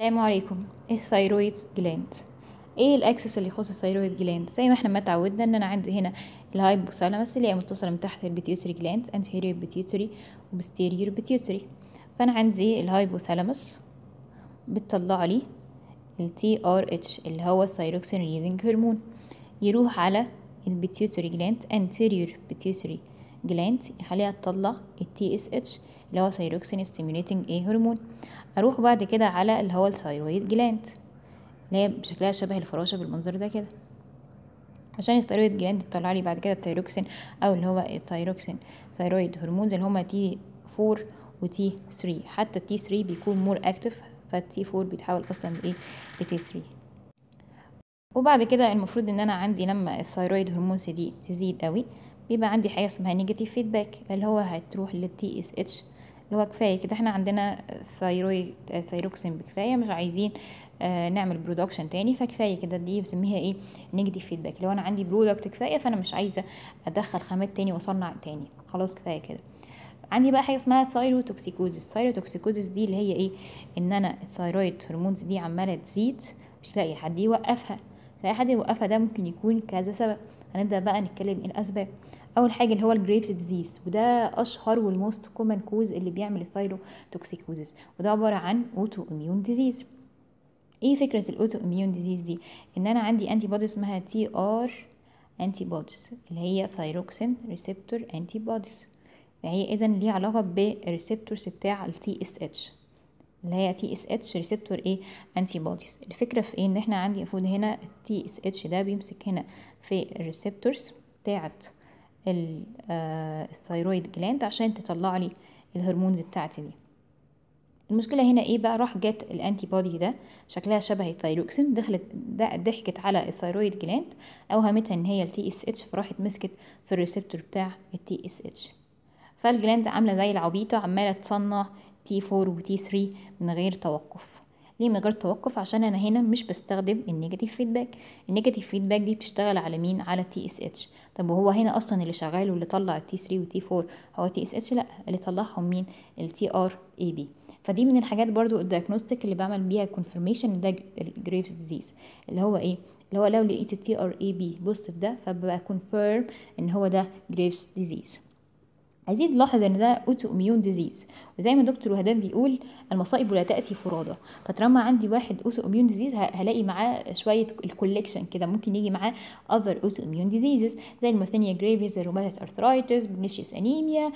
السلام عليكم الثايرويد جلاند ايه الاكسس اللي يخص الثايرويد جلاند زي ما احنا ما ان انا عندي هنا الهايبوثالامس اللي هي متصله من تحت البيتيوتري جلاند انتيريور بيتيوتري وبستيريور بيتيوتري فانا عندي الهايبوثالامس بتطلع لي التي ار اتش اللي هو الثيروكسين ريليزنج هرمون يروح على البيتيوتري جلاند انتيريور بيتيوتري جلاند يخليها تطلع التي اس اتش اللي هو ثايروكسين ستيميوليتنج ايه هرمون هروح بعد كده على اللي هو الثيرويد جلاند اللي هي شكلها شبه الفراشه بالمنظر ده كده عشان الثيرويد جلاند تطلع لي بعد كده الثايروكسين او اللي هو الثيروكسين ثيرويد هرمونز اللي هما تي 4 وتي 3 حتى التي 3 بيكون مور اكتف فالتي 4 بيتحول اصلا لايه لتي 3 وبعد كده المفروض ان انا عندي لما الثيرويد هرمونز دي تزيد قوي بيبقى عندي حاجه اسمها نيجاتيف فيدباك اللي هو هتروح للتي اس اتش اللي هو كفايه كده احنا عندنا ثايرويد ثايروكسين بكفايه مش عايزين آه، نعمل برودكشن تاني فكفايه كده دي بسميها ايه نيجاتيف فيدباك لو انا عندي برودكت كفايه فانا مش عايزه ادخل خامات تاني واصنع تاني خلاص كفايه كده عندي بقى حاجه اسمها ثايروتوكسيكوزيس الثايروتوكسيكوزيس دي اللي هي ايه ان انا الثايرويد هرمونز دي عماله تزيد مش لاقي حد يوقفها لاقي حد يوقفها ده ممكن يكون كذا سبب هنبدا بقى نتكلم ايه الاسباب اول حاجه اللي هو الجريفز ديزيز وده اشهر والموست كومن كوز اللي بيعمل الثايرو توكسيكوزيس وده عباره عن اوتو اميون ديزيز ايه فكره الاوتو اميون ديزيز دي ان انا عندي انتي بودي اسمها تي ار انتي بودز اللي هي ثايروكسين ريسبتور انتي بودز فهي اذا ليها علاقه بالريسبتورز بتاع التي اس اتش اللي هي تي اس اتش ريسبتور ايه انتي بوديز الفكره في ايه ان احنا عندي المفروض هنا التي اس اتش ده بيمسك هنا في الريسبتورز بتاعت آه، الثيرويد جلاند عشان تطلع لي الهرمونز بتاعتي دي المشكله هنا ايه بقى راح جت الانتي بودي ده شكلها شبه الثايروكسين دخلت ضحكت على الثيرويد جلاند اوهمتها ان هي التي اس اتش فراحت مسكت في الريسبتور بتاع التي اس اتش فالجلاند عامله زي العبيطه عماله تصنع تي 4 وتي 3 من غير توقف ليه مجال توقف عشان انا هنا مش بستخدم النيجاتيف فيدباك النيجاتيف فيدباك دي بتشتغل على مين على تي اس اتش طب وهو هنا اصلا اللي شغال واللي طلع التي 3 والتي 4 هو تي اس اتش لا اللي طلعهم مين التي ار اي بي فدي من الحاجات برضو الدياجنوستيك اللي بعمل بيها كونفرميشن ده جريفز ديزيز اللي هو ايه اللي هو لو لقيت التي ار اي بي بوزيتيف ده فببقى كونفيرم ان هو ده جريفز ديزيز عايزين نلاحظ ان ده اوتو اميون ديزيز وزي ما دكتور وهدان بيقول المصائب لا تاتي فرادى فطالما عندي واحد اوتو اميون ديزيز هلاقي معاه شويه الكوليكشن كده ممكن يجي معاه اذر اوتو اميون ديزيزز زي الميثانيا جريفيز الروماتيك ارثرايتس برنيشيس انيميا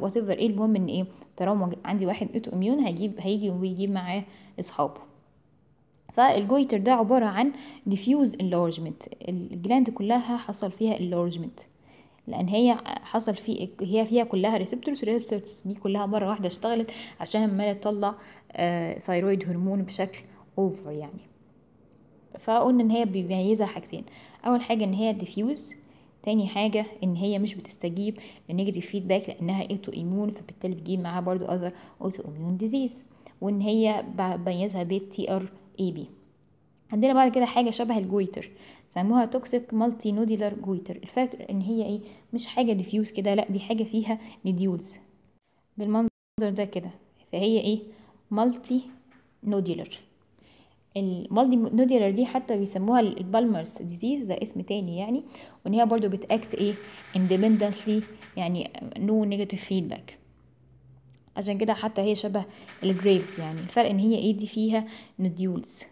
وات ايفر ايه المهم ان ايه طالما عندي واحد اوتو اميون هيجيب هيجي ويجيب معاه اصحابه فالجويتر ده عبارة عن ديفيوز انلارجمنت الجلاند كلها حصل فيها انلارجمنت لان هي حصل في هي فيها كلها ريسبتورز الريسبتورز دي كلها مره واحده اشتغلت عشان عماله تطلع ثيرويد آه، هرمون بشكل اوفر يعني فقلنا ان هي بيميزها حاجتين اول حاجه ان هي ديفيوز تاني حاجة إن هي مش بتستجيب لنيجاتيف فيدباك لأنها اوتو ايمون فبالتالي بتجيب معاها برضو أذر اوتو ايمون ديزيز وإن هي بميزها بيت تي ار اي بي عندنا بعد كده حاجة شبه الجويتر سموها توكسيك مالتي نوديلر جويتر الفكرة ان هي ايه مش حاجة ديفيوز كده لا دي حاجة فيها نديولز بالمنظر ده كده فهي ايه مالتي نوديلر المالتي نوديلر دي حتى بيسموها البالمرز ديزيز ده اسم تاني يعني وان هي برضو بتاكت ايه independently يعني نو نيجاتيف فيدباك عشان كده حتى هي شبه الجريفز يعني الفرق ان هي ايه دي فيها نديولز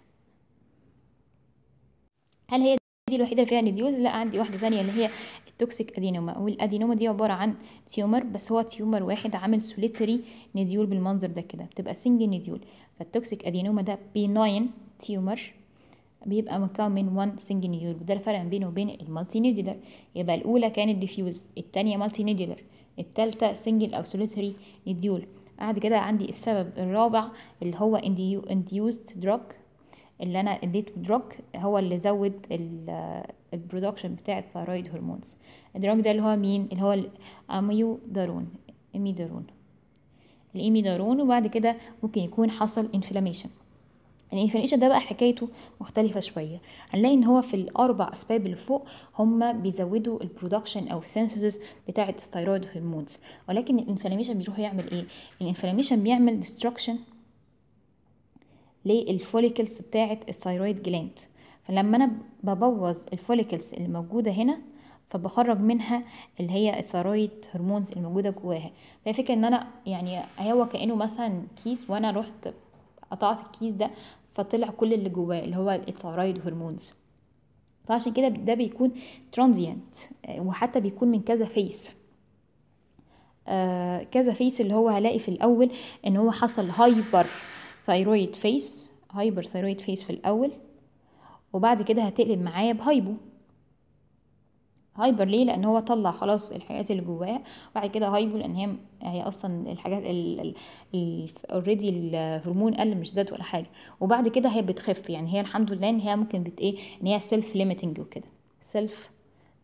هل هي دي الوحيده اللي فيها ريديوز لا عندي واحده ثانيه اللي هي التوكسيك ادينوما والادينوما دي عباره عن تيومر بس هو تيومر واحد عامل سوليتري نديول بالمنظر ده كده بتبقى سنجل نديول فالتوكسيك ادينوما ده بيناين تيومر بيبقى مكون من 1 سنجل نيديول وده الفرق بينه وبين المالتي نيديولر يبقى الاولى كانت ديفيوز الثانيه مالتي نيديولر الثالثه سنجل او سوليتري نديول بعد كده عندي السبب الرابع اللي هو انديوزد دروك اللي انا اديته دروك هو اللي زود البرودكشن بتاع الثايرويد هرمونز الدروك ده اللي هو مين اللي هو دارون الامي دارون وبعد كده ممكن يكون حصل انفلاميشن الانفلاميشن ده بقى حكايته مختلفه شويه هنلاقي ان هو في الاربع اسباب اللي فوق هما بيزودوا البرودكشن او السينثيسيس بتاعه الثايرويد هرمونز ولكن الانفلاميشن بيروح يعمل ايه الانفلاميشن بيعمل ديستركشن للفوليكلز بتاعة الثيرويد جلاند فلما أنا ببوظ الفوليكلز اللي موجودة هنا فبخرج منها اللي هي الثيرويد هرمونز الموجودة جواها فهي فكرة إن أنا يعني هو كأنه مثلا كيس وأنا رحت قطعت الكيس ده فطلع كل اللي جواه اللي هو الثيرويد هرمونز فعشان كده ده بيكون ترانزيانت وحتى بيكون من كذا فيس آه كذا فيس اللي هو هلاقي في الاول ان هو حصل هايبر ثايرويد فيس هايبر ثايرويد فيس في الأول وبعد كده هتقلب معايا بهايبو هايبر ليه لان هو طلع خلاص الحاجات اللي جواه وبعد كده هايبو لان هي هي اصلا الحاجات اوريدي الهرمون قل مش زاد ولا حاجه وبعد كده هي بتخف يعني هي الحمد لله ان هي ممكن بت ايه ان هي سيلف ليميتنج وكده سيلف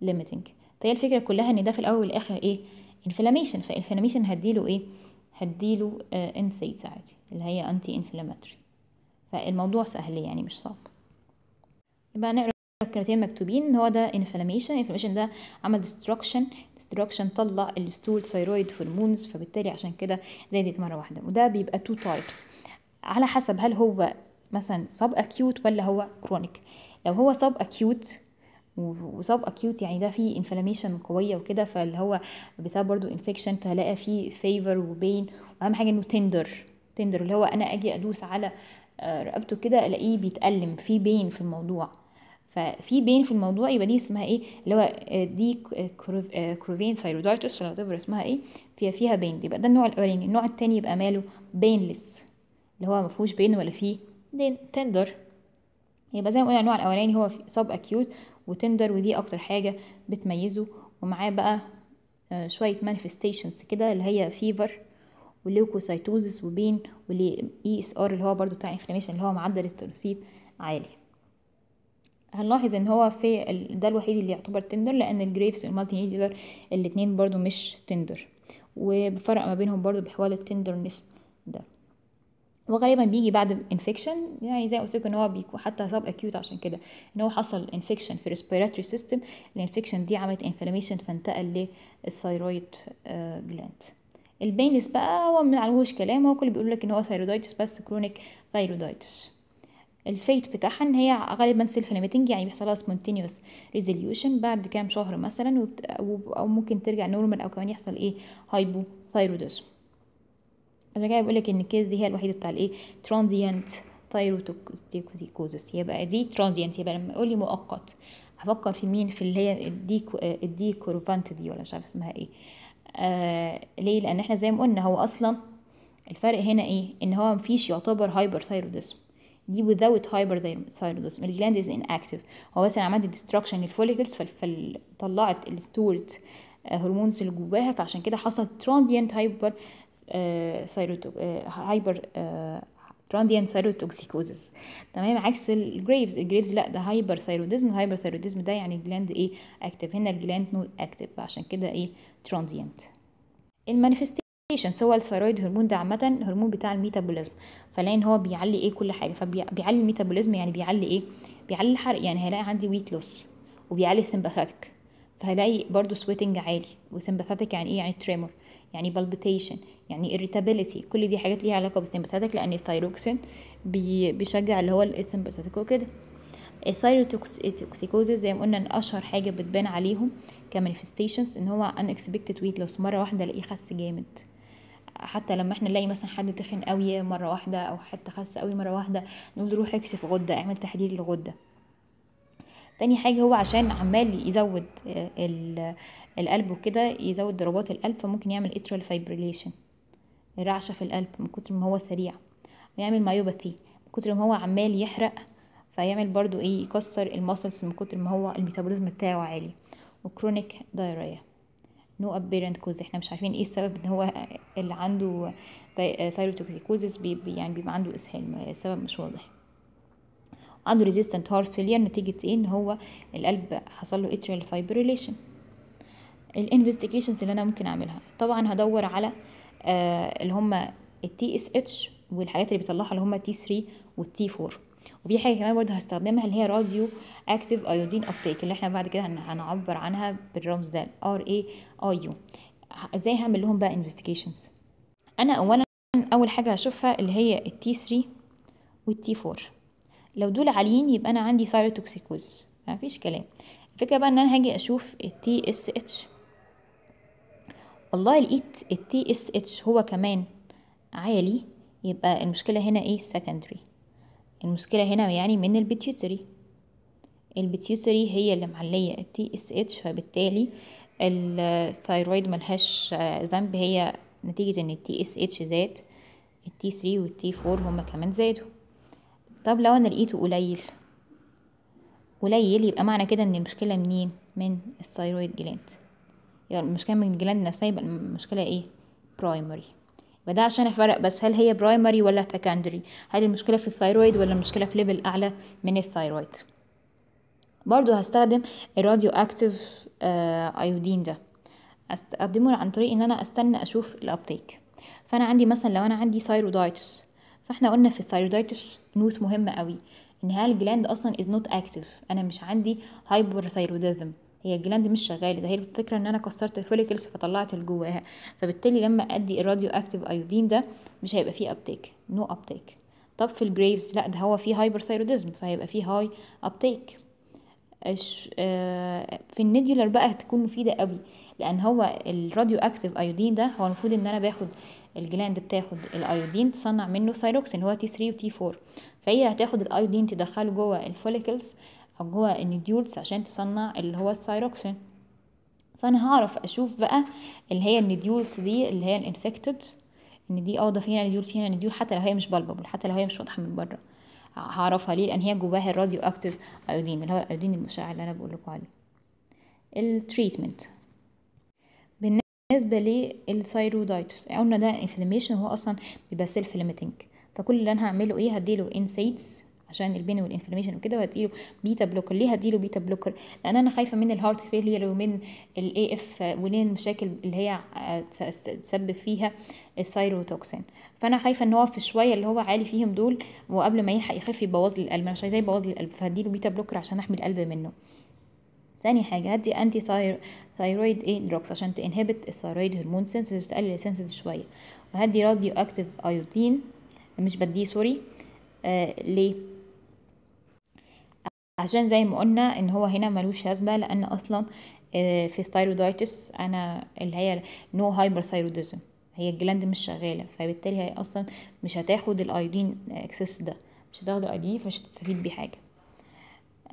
ليميتنج فهي الفكره كلها ان ده في الاول والاخر ايه انفلاميشن فالانفلاميشن هديله ايه هديله انسيتس آه، عادي اللي هي انتي انفلاماتوري فالموضوع سهل يعني مش صعب يبقى نقرا الكلمتين مكتوبين هو ده انفلاميشن انفلاميشن ده عمل ديستركشن ديستركشن طلع الستول ثيرويد هرمونز فبالتالي عشان كده زادت مره واحده وده بيبقى تو تايبس على حسب هل هو مثلا سب اكيوت ولا هو كرونيك لو هو سب اكيوت وسب اكيوت يعني ده فيه انفلاميشن قويه وكده فاللي هو بسبب برضو انفكشن فهلاقي فيه فيفر وبين واهم حاجه انه تندر تندر اللي هو انا اجي ادوس على آه، رقبته كده الاقيه بيتالم في بين في الموضوع ففي بين في الموضوع يبقى دي اسمها ايه اللي هو آه، دي آه، كروفين ثايرودايتس ولا تبر اسمها ايه فيها فيها بين يبقى ده النوع الاولاني النوع الثاني يبقى ماله بينلس اللي هو ما فيهوش بين ولا فيه تندر يبقى زي ما قلنا النوع الاولاني هو سب اكيوت وتندر ودي اكتر حاجة بتميزه ومعاه بقى آه، شوية مانيفستيشنز كده اللي هي فيفر وليوكوسايتوزس وبين واللي اس e ار اللي هو برضو بتاع انفلاميشن اللي هو معدل الترسيب عالي هنلاحظ ان هو في ده الوحيد اللي يعتبر تندر لان الجريفز والمالتي نيدلر الاتنين برضو مش تندر وبفرق ما بينهم برضو بحوالي التندرنس وغالبا بيجي بعد انفكشن يعني زي ما قلت لكم ان هو بيكون حتى سب اكيوت عشان كده ان هو حصل انفكشن في الريسبيراتوري سيستم الانفكشن دي عملت انفلاميشن فانتقل للثيرويد جلاند آه، البينلس بقى هو ما عليهوش كلام هو كل بيقول لك ان هو ثيرودايتس بس كرونيك ثيرودايتس الفيت بتاعها ان هي غالبا سيلف ليميتنج يعني بيحصل لها سبونتينيوس ريزوليوشن بعد كام شهر مثلا او ممكن ترجع نورمال او كمان يحصل ايه هايبو ثايرويدزم عشان كده لك ان الكيس دي هي الوحيده بتاع الايه ترانزيانت تايروتوكوزيكوزيس يبقى يعني دي ترانزيانت يبقى لما يقول لي مؤقت هفكر في مين في اللي هي الديكو الديكورفانت دي ولا مش عارف اسمها ايه آه ليه لان احنا زي ما قلنا هو اصلا الفرق هنا ايه ان هو مفيش يعتبر هايبر ثايروديزم دي without hyperthyroidism الجلاند از inactive هو بس انا عملت ديستراكشن للفوليكلز فطلعت الستولت هرمونز اللي جواها فعشان كده حصل ترانزيانت هايبر هايبر ترانديان ثايروتوكسيكوزس تمام عكس الجريفز الجريفز لا ده هايبر ثايروديزم الهايبر ثايروديزم ده يعني جلاند ايه اكتف هنا الجلاند نو اكتف عشان كده ايه ترانديانت المانيفستيشن سواء الثيرويد هرمون ده عامه هرمون بتاع الميتابوليزم فلاقي هو بيعلي ايه كل حاجه فبيعلي الميتابوليزم يعني بيعلي ايه بيعلي الحرق يعني هلاقي عندي ويت لوس وبيعلي السمباثاتيك فهلاقي برضو سويتنج عالي وسمباثاتيك يعني ايه يعني تريمور يعني بالبيتيشن يعني irritability كل دي حاجات ليها علاقه بالسمباثيتك لان الثايروكسين بيشجع اللي هو السمباثيتك وكده الثايروتوكسيكوزيس زي ما قلنا ان اشهر حاجه بتبان عليهم كمانيفستيشنز ان هو unexpected weight loss مره واحده الاقيه خس جامد حتى لما احنا نلاقي مثلا حد تخن قوي مره واحده او حتى خس قوي مره واحده نقول روح اكشف غده اعمل تحليل للغده تاني حاجة هو عشان عمال يزود آه، القلب وكده يزود ضربات القلب فممكن يعمل اترال فايبريليشن رعشة في القلب من كتر ما هو سريع ويعمل مايوباثي من كتر ما هو عمال يحرق فيعمل برضو ايه يكسر الماسلز من كتر ما هو الميتابوليزم بتاعه عالي وكرونيك دايريا نو ابيرنت كوز احنا مش عارفين ايه السبب ان هو اللي عنده ثايروتوكسيكوزيس بي يعني بيبقى عنده اسهال السبب مش واضح عنده ريزيستنت هارت فيلير نتيجة ايه ان هو القلب حصل له اتريال فايبريليشن الانفستيجيشنز اللي انا ممكن اعملها طبعا هدور على آه اللي هما التي اس اتش والحاجات اللي بيطلعها اللي هما تي 3 والتي 4 وفي حاجه كمان برضه هستخدمها اللي هي راديو اكتيف ايودين ابتيك اللي احنا بعد كده هنعبر عنها بالرمز ده ار اي اي يو ازاي هعمل لهم بقى انفستيجيشنز انا اولا اول حاجه هشوفها اللي هي التي 3 والتي 4 لو دول عاليين يبقى انا عندي ثايروتوكسيكوز مفيش كلام الفكره بقى ان انا هاجي اشوف التي اس اتش والله لقيت التي اس اتش هو كمان عالي يبقى المشكله هنا ايه سكندري المشكله هنا يعني من البيتيوتري البيتيوتري هي اللي معليه التي اس اتش فبالتالي الثايرويد ملهاش ذنب هي نتيجه ان التي اس اتش زاد التي 3 والتي 4 هما كمان زادوا طب لو انا لقيته قليل قليل يبقى معنى كده ان المشكله منين من الثيرويد جلاند يبقى يعني المشكله من الجلاند نفسها يبقى المشكله ايه برايمري يبقى ده عشان افرق بس هل هي برايمري ولا سكندري هل المشكله في الثيرويد ولا المشكله في ليفل اعلى من الثيرويد برضو هستخدم الراديو اكتف آه ايودين ده استخدمه عن طريق ان انا استنى اشوف الابتيك فانا عندي مثلا لو انا عندي ثايرودايتس فاحنا قلنا في الثايرويدايتس نوث مهمة قوي ان هي الجلاند اصلا از نوت اكتف انا مش عندي هايبر ثايروديزم هي الجلاند مش شغاله ده هي الفكره ان انا كسرت الفوليكلز فطلعت الجواها فبالتالي لما ادي الراديو اكتف ايودين ده مش هيبقى فيه ابتيك نو no ابتيك طب في الجريفز لا ده هو فيه هايبر ثايروديزم فهيبقى فيه هاي ابتيك آه، في النيديولر بقى هتكون مفيده قوي لان هو الراديو اكتف ايودين ده هو المفروض ان انا باخد الجلاند بتاخد الايودين تصنع منه ثايروكسين هو تي 3 وتي 4 فهي هتاخد الايودين تدخله جوه الفوليكلز او جوه النيديولز عشان تصنع اللي هو الثايروكسين فانا هعرف اشوف بقى اللي هي النيديولز دي اللي هي الانفكتد ان دي اه ده فينا هنا فينا في حتى لو هي مش بالبابل حتى لو هي مش واضحه من بره هعرفها ليه لان هي جواها الراديو اكتيف ايودين اللي هو الايودين المشع اللي انا بقول لكم عليه التريتمنت بالنسبه للثايرودايتس قلنا ده انفلاميشن وهو اصلا بيبقى سيلف ليميتنج فكل اللي انا هعمله ايه هديله انسيدز عشان البين والانفلاميشن وكده وهديله بيتا بلوكر ليه هديله بيتا بلوكر لان انا خايفه من الهارت فيلير ومن الاي اف ومن المشاكل اللي هي تسبب فيها الثايروتوكسين فانا خايفه ان هو في شويه اللي هو عالي فيهم دول وقبل ما يلحق يخف يبوظ لي القلب انا مش عايزاه يبوظ لي القلب فهديله بيتا بلوكر عشان احمي القلب منه تاني حاجة هدي انتي ثايرويد ايه دروكس عشان تنهبت الثايرويد هرمون سنسز تقلل السنسز شوية وهدي راديو اكتف ايودين مش بديه سوري آه ليه عشان زي ما قلنا ان هو هنا ملوش لازمة لان اصلا آه في الثايرودايتس انا اللي هي نو هايبر ثايروديزم هي الجلاند مش شغالة فبالتالي هي اصلا مش هتاخد الايودين اكسس ده مش هتاخد الايودين فمش هتستفيد بيه حاجة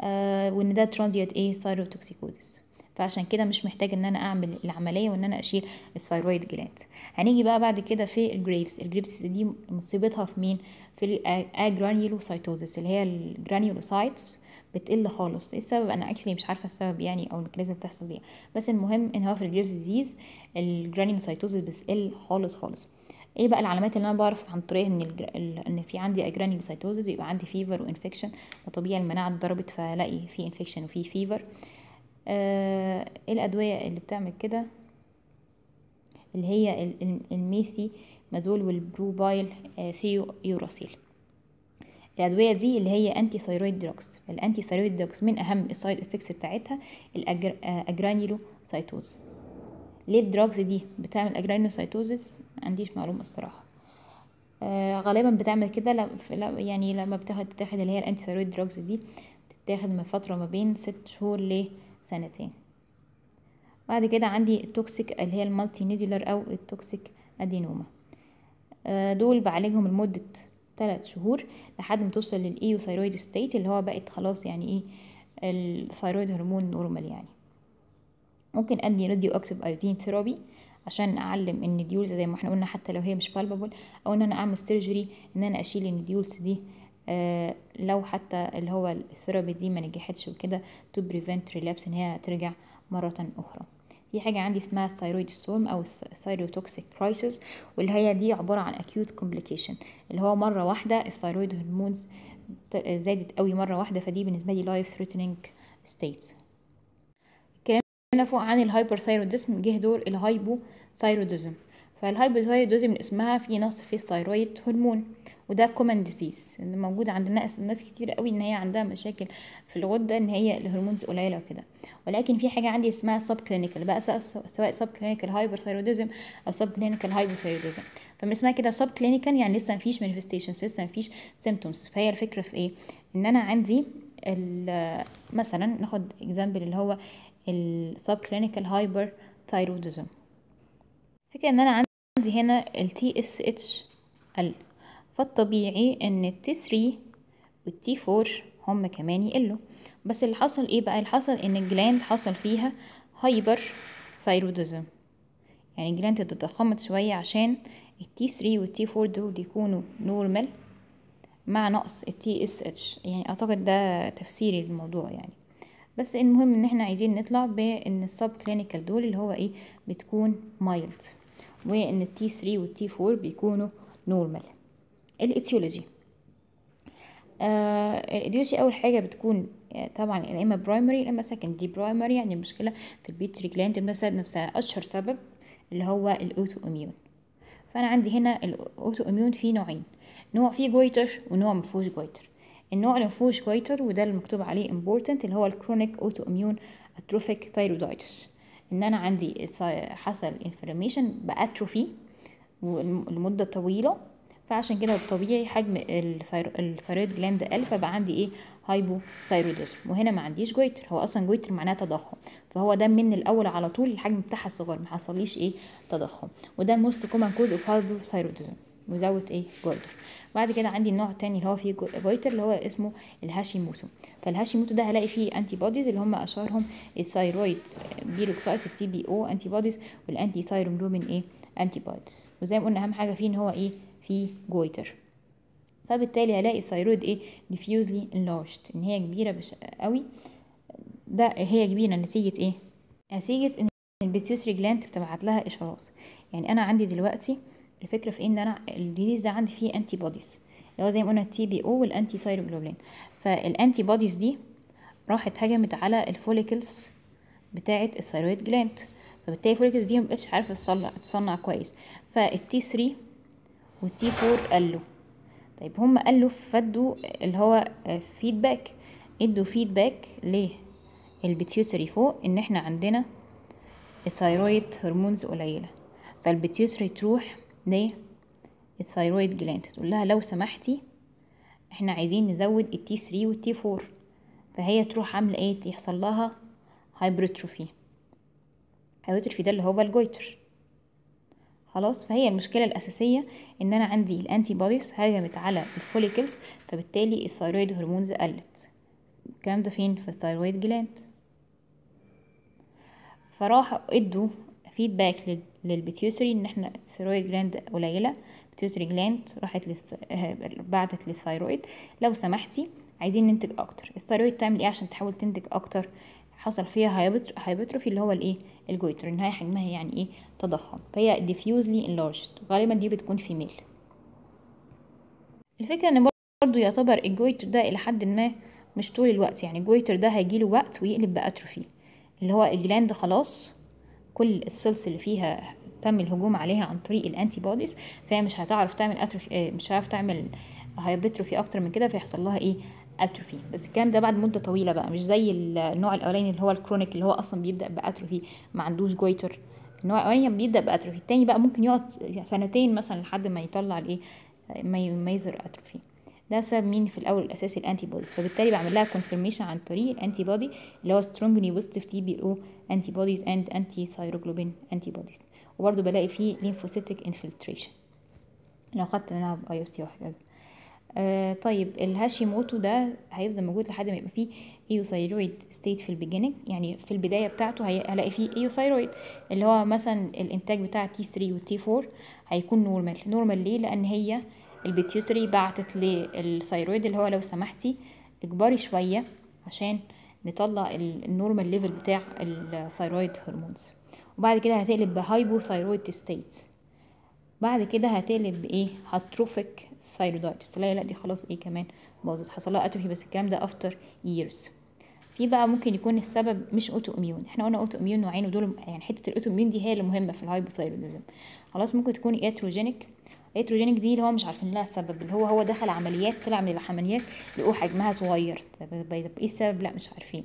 آه، وان ده ترانزيت ايه ثايروتوكسيكوزيس فعشان كده مش محتاج ان انا اعمل العمليه وان انا اشيل الثايرويد جلاند هنيجي بقى بعد كده في الجريبس الجريبس دي مصيبتها في مين في الاجرانيولوسايتوزيس اللي هي الجرانيولوسايتس بتقل خالص ايه السبب انا اكشلي مش عارفه السبب يعني او الميكانيزم بتحصل ليه بس المهم ان هو في الجريبس ديزيز الجرانيولوسايتوزيس بتقل خالص خالص ايه بقى العلامات اللي انا بعرف عن طريق ان الجر... ان في عندي اجرانيولوسايتوزس بيبقى عندي فيفر وانفكشن وطبيعي المناعه اتضربت فلاقي في انفكشن وفي فيفر ايه الادويه اللي بتعمل كده اللي هي الميثي مازول والبروبايل آه، ثيو يوراسيل الادويه دي اللي هي انتي ثايرويد دروكس الانتي ثايرويد دروكس من اهم السايد افكتس بتاعتها الاجرانيلو آه، سايتوز ليه الدراجز دي بتعمل اجرينوسايتوزيس ما عنديش معلومه الصراحه آه غالبا بتعمل كده يعني لما بتاخد تاخد اللي هي الانتي ثيرويد دراجز دي بتتاخد من فتره ما بين ست شهور لسنتين بعد كده عندي التوكسيك اللي هي المالتي نيدولر او التوكسيك ادينوما آه دول بعالجهم لمده ثلاث شهور لحد ما توصل ثايرويد ستيت اللي هو بقت خلاص يعني ايه الثايرويد هرمون نورمال يعني ممكن ادي راديو اكتف ايودين ثيرابي عشان اعلم النديولز زي ما احنا قلنا حتى لو هي مش بالبابل او ان انا اعمل سيرجري ان انا اشيل النديولز دي آه لو حتى اللي هو الثيرابي دي ما نجحتش وكده تو بريفنت ريلابس ان هي ترجع مره اخرى في حاجة عندي اسمها الثايرويد ستورم أو الثايروتوكسيك كرايسيس واللي هي دي عبارة عن أكيوت كومبليكيشن اللي هو مرة واحدة الثايرويد هرمونز زادت قوي مرة واحدة فدي بالنسبة لي لايف ثريتنينج ستيت هنا فوق عن الهايبر الهايبرثايروديزم جه دور الهايبوثايروديزم فالهايبوثايروديزم من اسمها في نقص في الثيرويد هرمون وده كومن ديزيز موجود عند ناس ناس كتير قوي ان هي عندها مشاكل في الغده ان هي الهرمونز قليله وكده ولكن في حاجه عندي اسمها سب كلينيكال بقى سواء سب كلينيكال هايبرثايروديزم او سب كلينيكال هايبوثايروديزم فمن اسمها كده سب كلينيكال يعني لسه مفيش مانيفستيشنز لسه مفيش سيمتومز فهي الفكره في ايه ان انا عندي مثلا ناخد اكزامبل اللي هو ال هايبر hyperthyroidism فكرة ان انا عندي هنا ال TSH قل فالطبيعي ان ال T3 وال T4 هم كمان يقلوا بس اللي حصل ايه بقى اللي حصل ان الجلاند حصل فيها هايبر يعني الجلاند اتضخمت شوية عشان ال t 3 وال t 4 دول يكونوا نورمال مع نقص ال اس اتش يعني اعتقد ده تفسيري للموضوع يعني بس المهم ان احنا عايزين نطلع بان السب كلينيكال دول اللي هو ايه بتكون مايلد وان التي 3 والتي 4 بيكونوا نورمال الايتيولوجي آه الاتيولوجي اول حاجه بتكون آه، طبعا يا اما برايمري يا اما سكندري برايمري يعني المشكله في البيتري جلاند مثلا نفسها اشهر سبب اللي هو الاوتو اميون فانا عندي هنا الاوتو اميون فيه نوعين نوع فيه جويتر ونوع مفهوش جويتر النوع اللي مفهوش جويتر وده اللي مكتوب عليه important اللي هو الكرونيك اوتو اميون اتروفيك ثايرويدايتس ان انا عندي حصل انفلاميشن باتروفي لمده طويله فعشان كده الطبيعي حجم الثايرويد جلاند ال فبقى عندي ايه هايبوثايرودزم وهنا ما عنديش جويتر هو اصلا جويتر معناه تضخم فهو ده من الاول على طول الحجم بتاعها الصغير ما حصليش ايه تضخم وده الموست كومن كوز اوف هايبوثايرودزم مزود ايه جوردر بعد كده عندي النوع التاني اللي هو فيه جويتر اللي هو اسمه الهاشيموتو فالهاشيموتو ده هلاقي فيه انتي بوديز اللي هم اشهرهم الثايرويد بيلوكسايس التي بي او انتي بوديز والانتي ثايروملومين ايه انتي بوديز وزي ما قلنا اهم حاجه فيه ان هو ايه فيه جويتر فبالتالي هلاقي الثايرويد ايه ديفيوزلي enlarged ان هي كبيره بش... قوي ده هي كبيره نتيجه ايه نتيجه ان البيتيوسري جلاند بتبعت لها اشارات يعني انا عندي دلوقتي الفكره في إيه؟ ان انا الديزيز ده عندي فيه انتي بوديز اللي هو زي ما قلنا التي بي او والانتي ثايروجلوبولين فالانتي بوديز دي راحت هجمت على الفوليكلز بتاعه الثيرويد جلاند فبالتالي الفوليكلز دي مبقتش عارفه تصنع تصنع كويس فالتي 3 والتي 4 قالوا طيب هم قالوا فدوا اللي هو فيدباك ادوا فيدباك ليه البيتيوتري فوق ان احنا عندنا الثيرويد هرمونز قليله فالبيتيوتري تروح ليه الثيرويد جلاند تقول لها لو سمحتي احنا عايزين نزود التي 3 والتي 4 فهي تروح عامله ايه يحصل لها هايبرتروفي هايبرتروفي ده اللي هو الجويتر خلاص فهي المشكلة الأساسية إن أنا عندي الأنتي بوديز هجمت على الفوليكلز فبالتالي الثيرويد هرمونز قلت الكلام ده فين في الثيرويد جلاند فراح ادوا فيدباك للبيتيوسري ان احنا ثيرويد جلاند قليله بيتيوسري جلاند راحت آه، بعتت بعدت للثيرويد لو سمحتي عايزين ننتج اكتر الثيرويد تعمل ايه عشان تحاول تنتج اكتر حصل فيها هايبرتروفي اللي هو الايه الجويتر ان هي حجمها يعني ايه تضخم فهي diffusely enlarged غالبا دي بتكون في ميل الفكره ان برضو يعتبر الجويتر ده الى حد ما مش طول الوقت يعني الجويتر ده هيجيله وقت ويقلب باتروفي اللي هو الجلاند خلاص كل السلس اللي فيها تم الهجوم عليها عن طريق الانتي بوديز فهي مش هتعرف تعمل أتروفي آه، مش هتعرف تعمل هايبرتروفي اكتر من كده فيحصل لها ايه اتروفي بس الكلام ده بعد مده طويله بقى مش زي النوع الاولاني اللي هو الكرونيك اللي هو اصلا بيبدا باتروفي ما عندوش جويتر النوع الاولاني بيبدا باتروفي التاني بقى ممكن يقعد سنتين مثلا لحد ما يطلع الايه ما يظهر اتروفي ده سبب مين في الاول الاساسي الانتي بوديز فبالتالي بعمل لها كونفرميشن عن طريق الانتي بودي اللي هو سترونجلي بوزيتيف تي بي او انتي بوديز اند انتي ثايروجلوبين انتي بوديز وبرده بلاقي فيه ليمفوسيتك انفلتريشن لو خدت منها باي سي وحاجات آه طيب الهاشيموتو ده هيفضل موجود لحد ما يبقى فيه ايوثايرويد ستيت في البيجيننج يعني في البدايه بتاعته هلاقي فيه ايوثايرويد اللي هو مثلا الانتاج بتاع تي 3 وتي 4 هيكون نورمال نورمال ليه لان هي البيتيوتري بعتت للثايرويد اللي هو لو سمحتي اكبري شويه عشان نطلع النورمال ليفل بتاع الثايرويد هرمونز وبعد كده هتقلب ثايرويد ستيت بعد كده هتقلب بايه هتروفيك ثايرويدايتس لا لا دي خلاص ايه كمان باظت حصل لها اتروفي بس الكلام ده افتر ييرز في بقى ممكن يكون السبب مش اوتو اميون احنا قلنا اوتو اميون نوعين ودول يعني حته الاوتو اميون دي هي اللي مهمه في ثايرويدزم خلاص ممكن تكون اتروجينيك الاتروجينيك دي اللي هو مش عارفين لها السبب اللي هو هو دخل عمليات طلع من العمليات لقوه حجمها صغير طب ايه السبب لا مش عارفين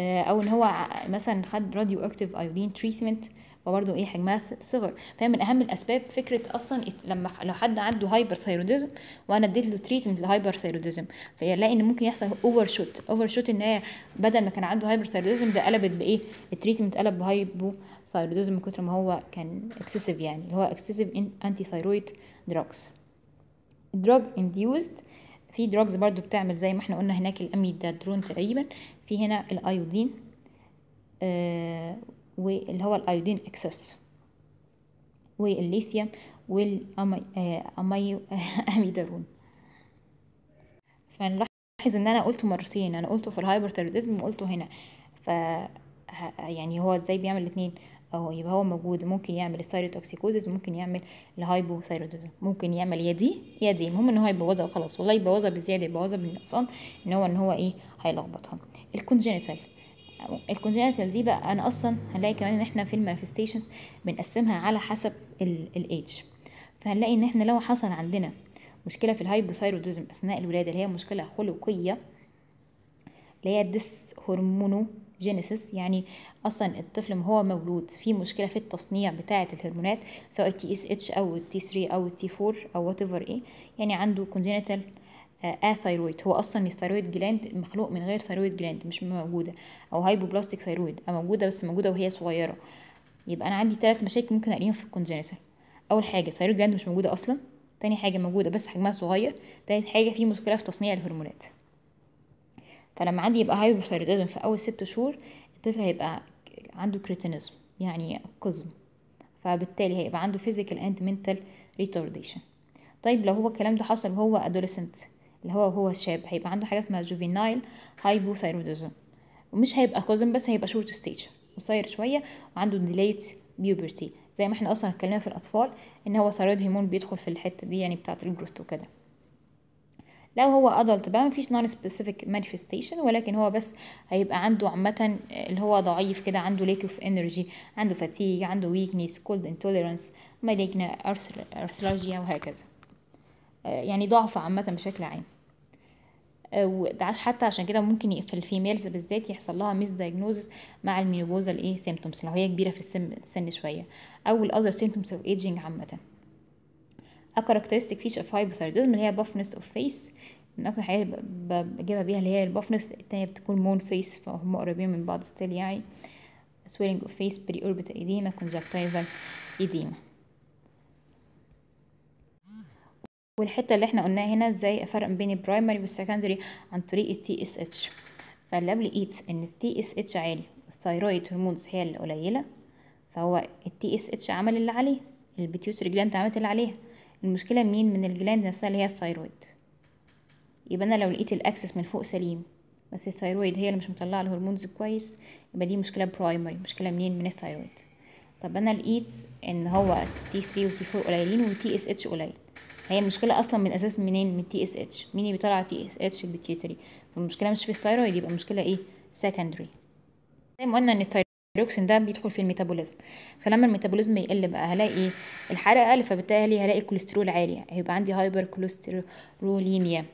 آه، او ان هو مثلا خد راديو اكتيف ايودين تريتمنت وبرده ايه حجمها صغر فهي من اهم الاسباب فكره اصلا لما لو حد عنده هايبر ثايروديزم وانا اديت له تريتمنت لهايبر ثايروديزم فيلاقي ان ممكن يحصل اوفر شوت اوفر شوت ان هي بدل ما كان عنده هايبر ثايروديزم ده قلبت بايه التريتمنت قلب بهايبو ثايروديزم من كتر ما هو كان اكسسيف يعني اللي هو اكسسيف انتي ثايرويد دراجز دراج انديوزد في دراجز برضو بتعمل زي ما احنا قلنا هناك الاميدادرون تقريبا في هنا الايودين آه واللي هو الايودين اكسس والليثيوم والاميدارون آه، فنلاحظ ان انا قلته مرتين انا قلته في الهايبر وقلته هنا ف يعني هو ازاي بيعمل الاثنين اهو يبقى هو موجود ممكن يعمل الثايروتوكسيكوزيس وممكن يعمل الهايبوثايروديزم ممكن يعمل يا دي يا دي المهم ان هو يبوظها وخلاص والله يبوظها بزياده يبوظها بالنقصان ان هو ان هو ايه هيلخبطها الكونجنتال الكونجنتال دي بقى انا اصلا هنلاقي كمان ان احنا في المانيفستيشنز بنقسمها على حسب الايدج فهنلاقي ان احنا لو حصل عندنا مشكله في الهايبوثايروديزم اثناء الولاده اللي هي مشكله خلقيه اللي هي ديس هرمونو جينيسيس يعني اصلا الطفل ما هو مولود في مشكله في التصنيع بتاعه الهرمونات سواء تي اس اتش او تي 3 او تي 4 او وات ايفر ايه يعني عنده كونجينيتال اثايرويد آه، هو اصلا الثيرويد جلاند مخلوق من غير ثيرويد جلاند مش موجوده او هايبوبلاستيك ثيرويد موجوده بس موجوده وهي صغيره يبقى انا عندي ثلاث مشاكل ممكن الاقيهم في الكونجينيتال اول حاجه الثيرويد جلاند مش موجوده اصلا تاني حاجه موجوده بس حجمها صغير تالت حاجه في مشكله في تصنيع الهرمونات فلما عندي يبقى هايبرثايرويدزم في أول ست شهور الطفل هيبقى عنده كريتينزم يعني قزم فبالتالي هيبقى عنده فيزيكال اند منتال ريتارديشن طيب لو هو الكلام ده حصل وهو ادوليسنت اللي هو هو شاب هيبقى عنده حاجه اسمها جوفينايل هايبوثايرويدزم ومش هيبقى قزم بس هيبقى شورت ستيج قصير شويه وعنده ديليت بيوبرتي زي ما احنا اصلا اتكلمنا في الاطفال ان هو ثايرويد هرمون بيدخل في الحته دي يعني بتاعه الجروث وكده لو هو ادلت بقى مفيش نون سبيسيفيك مانيفستيشن ولكن هو بس هيبقى عنده عامه اللي هو ضعيف كده عنده ليك اوف انرجي عنده فاتيج عنده ويكنس كولد انتوليرنس مالجنا ارثراجيا وهكذا آه، يعني ضعف عامه بشكل عام آه، حتى عشان كده ممكن في الفيميلز بالذات يحصل لها ميس دايجنوزس مع المينوبوزال ايه سيمتومز لو هي كبيره في السن, شويه او الاذر سيمتومز اوف ايجينج عامه A characteristic feature of hypothyroidism اللي هي buffness of face من أكتر حاجة بجيبها بيها اللي هي البافنس التانية بتكون مون فيس فهم قريبين من بعض ستيل يعني swelling of face pre-orbital edema conjunctival edema والحتة اللي احنا قلناها هنا ازاي افرق بين البرايمري والسكندري عن طريق التي اس اتش فاللي ايتس e ان التي اس اتش عالي الثايرويد هرمونز هي القليلة فهو التي اس اتش عمل اللي عليه البيتيوتري جلاند عملت اللي عليها المشكلة منين من الجلاند نفسها اللي هي الثيرويد يبقى أنا لو لقيت الأكسس من فوق سليم بس الثيرويد هي اللي مش مطلعة الهرمونز كويس يبقى دي مشكلة برايمري مشكلة منين من الثيرويد طب أنا لقيت إن هو تي 3 وتي 4 قليلين وتي اس اتش قليل هي المشكلة أصلا من الأساس منين من تي اس اتش مين اللي بيطلع تي اس اتش البيتيوتري فالمشكلة مش في الثيرويد يبقى المشكلة إيه سكندري زي ما قلنا إن الثيرويد الأوكسين ده بيدخل في الميتابوليزم فلما الميتابوليزم يقل بقى هلاقي ايه الحرق قل فبالتالي هلاقي الكوليسترول عالي هيبقى عندي هايبر كوليسترولينيا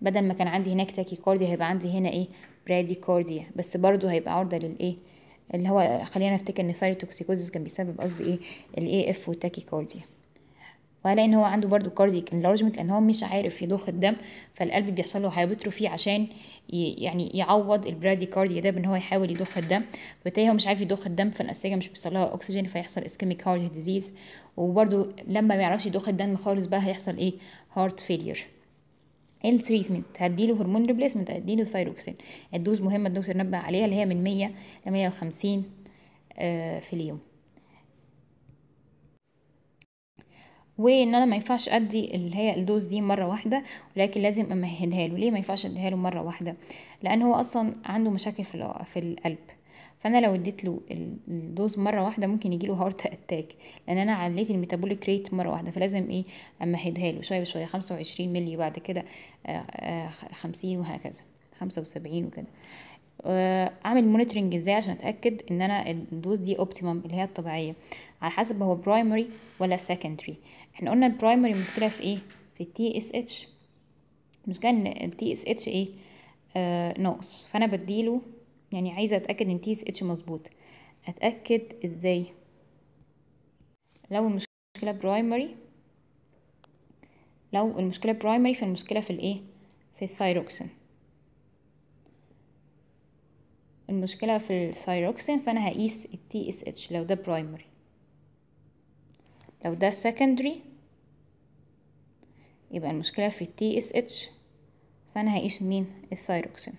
بدل ما كان عندي هناك تاكيكارديا هيبقى عندي هنا ايه براديكارديا بس برضو هيبقى عرضة للايه اللي هو خلينا نفتكر ان ثيروتوكسيكوزيس كان بيسبب قصدي ايه الاي اف كارديا وهلاقي ان هو عنده برضو كارديك انلارجمنت لان هو مش عارف يضخ الدم فالقلب بيحصل له هايبوتروفي عشان يعني يعوض البراديكارديا ده بان هو يحاول يضخ الدم فبالتالي هو مش عارف يضخ الدم فالانسجه مش بيوصل لها اكسجين فيحصل اسكيميك هارت ديزيز وبرده لما ما يعرفش يضخ الدم خالص بقى هيحصل ايه هارت فيلير التريتمنت هديله هرمون ريبليسمنت هديله ثايروكسين الدوز مهمه الدكتور نبه عليها اللي هي من 100 ل 150 في اليوم وان انا ما ينفعش ادي اللي هي الدوز دي مره واحده ولكن لازم امهدها له ليه ما ينفعش اديها له مره واحده لان هو اصلا عنده مشاكل في في القلب فانا لو اديت له الدوز مره واحده ممكن يجي له هارت اتاك لان انا عليت الميتابوليك ريت مره واحده فلازم ايه امهدها له شويه بشويه 25 ملي بعد كده 50 آه، آه، وهكذا 75 وكده آه، اعمل مونيتورنج ازاي عشان اتاكد ان انا الدوز دي اوبتيمم اللي هي الطبيعيه على حسب هو برايمري ولا سكندري احنا قلنا البرايمري مشكله في ايه في تي اس اتش المشكله ان التي اس اتش ايه آه ناقص فانا بديله يعني عايزه اتاكد ان تي اس اتش مظبوط اتاكد ازاي لو المشكله برايمري لو المشكله برايمري فالمشكله في الايه في الثايروكسين المشكله في الثايروكسين فانا هقيس التي اس اتش لو ده برايمري لو ده secondary يبقى المشكلة في التي اس اتش فأنا هقيس منين الثايروكسين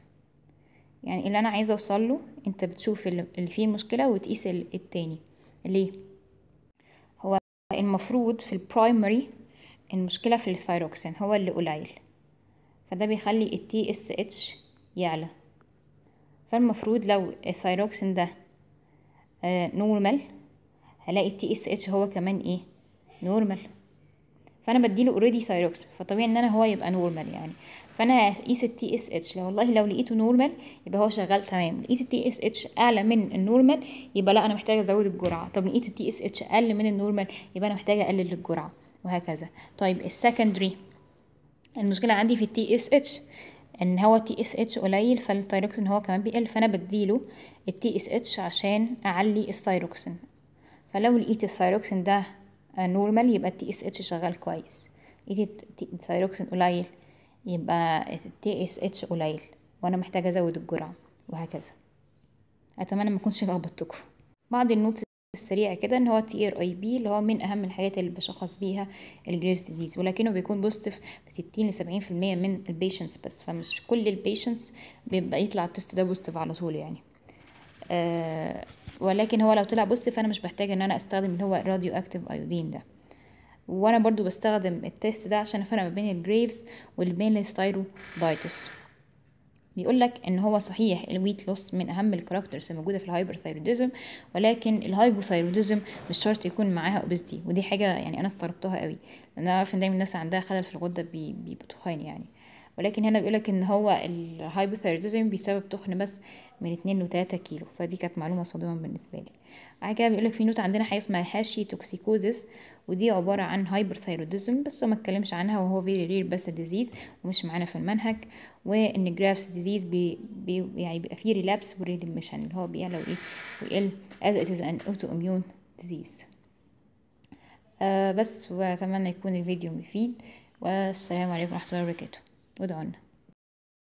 يعني اللي أنا عايزة أوصل له أنت بتشوف اللي فيه المشكلة وتقيس التاني ليه هو المفروض في البرايمري المشكلة في الثايروكسين هو اللي قليل فده بيخلي التي اس اتش يعلى فالمفروض لو الثايروكسين ده نورمال آه، هلاقي التي اس اتش هو كمان ايه نورمال فانا بديله اوريدي ثايروكس فطبيعي ان انا هو يبقى نورمال يعني فانا هقيس التي اس اتش لو والله لو لقيته نورمال يبقى هو شغال تمام لقيت التي اس اتش اعلى من النورمال يبقى لا انا محتاجه ازود الجرعه طب لقيت التي اس اتش اقل من النورمال يبقى انا محتاجه اقلل الجرعه وهكذا طيب السكندري المشكله عندي في التي اس اتش ان هو تي اس اتش قليل فالثايروكسين هو كمان بيقل فانا بديله التي اس اتش عشان اعلي الثايروكسين فلو لقيت الثايروكسين ده نورمال يبقى التي اس اتش شغال كويس ايدي الثايروكسين قليل يبقى التي اس اتش قليل وانا محتاجه ازود الجرعه وهكذا اتمنى ما اكونش لخبطتكم بعض النوتس السريعه كده ان هو تي ار اي بي اللي هو من اهم الحاجات اللي بشخص بيها الجريفز ديزيز ولكنه بيكون بوزيتيف في 60 ل 70% من البيشنتس بس فمش كل البيشنتس بيبقى يطلع التست ده بوزيتيف على طول يعني آه ولكن هو لو طلع بص فانا مش بحتاج ان انا استخدم اللي هو الراديو اكتيف ايودين ده وانا برضو بستخدم التيست ده عشان افرق ما بين الجريفز واللي بين الثايرودايتس بيقول لك ان هو صحيح الويت لوس من اهم الكاركترز الموجوده في الهايبرثايروديزم ولكن الهايبوثايروديزم مش شرط يكون معاها اوبستي ودي حاجه يعني انا استغربتها قوي انا عارف ان دايما الناس عندها خلل في الغده بتخان يعني ولكن هنا بيقولك ان هو الهايبوثيروديزم بيسبب تخن بس من اتنين لتلاتة كيلو فدي كانت معلومه صادمه بالنسبه لي بعد كده بيقولك في نوت عندنا حاجه اسمها هاشي توكسيكوزيس ودي عباره عن هايبرثيروديزم بس ما اتكلمش عنها وهو فيري رير بس ديزيز ومش معانا في المنهج وان جرافس ديزيز بي بي يعني بيبقى فيه ريلابس وريدمشن اللي هو بيعلى وايه ويقل از اتز ان اوتو اميون ديزيز آه بس واتمنى يكون الفيديو مفيد والسلام عليكم ورحمه الله وبركاته ودعونا